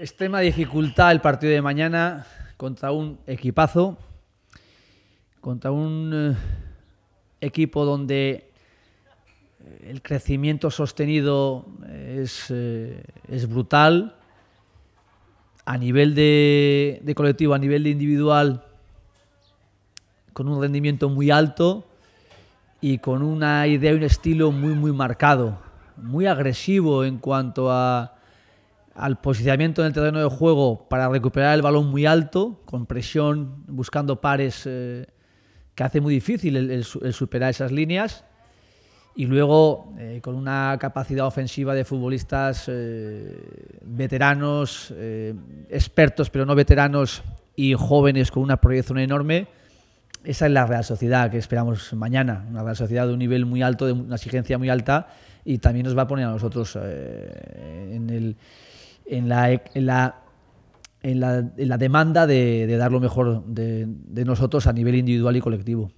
extrema dificultad el partido de mañana contra un equipazo, contra un eh, equipo donde eh, el crecimiento sostenido eh, es, brutal. A nivel de, de colectivo, a nivel de individual, con un rendimiento muy alto y con una idea y un estilo muy, muy marcado, muy agresivo en cuanto a, al posicionamiento en el terreno de juego para recuperar el balón muy alto, con presión, buscando pares eh, que hace muy difícil el, superar esas líneas. Y luego eh, con una capacidad ofensiva de futbolistas eh, veteranos, expertos pero no veteranos y jóvenes con una proyección enorme. Esa es la Real Sociedad que esperamos mañana, una Real Sociedad de un nivel muy alto, de una exigencia muy alta y también nos va a poner a nosotros en la, en la, en la, demanda de, de dar lo mejor de nosotros a nivel individual y colectivo.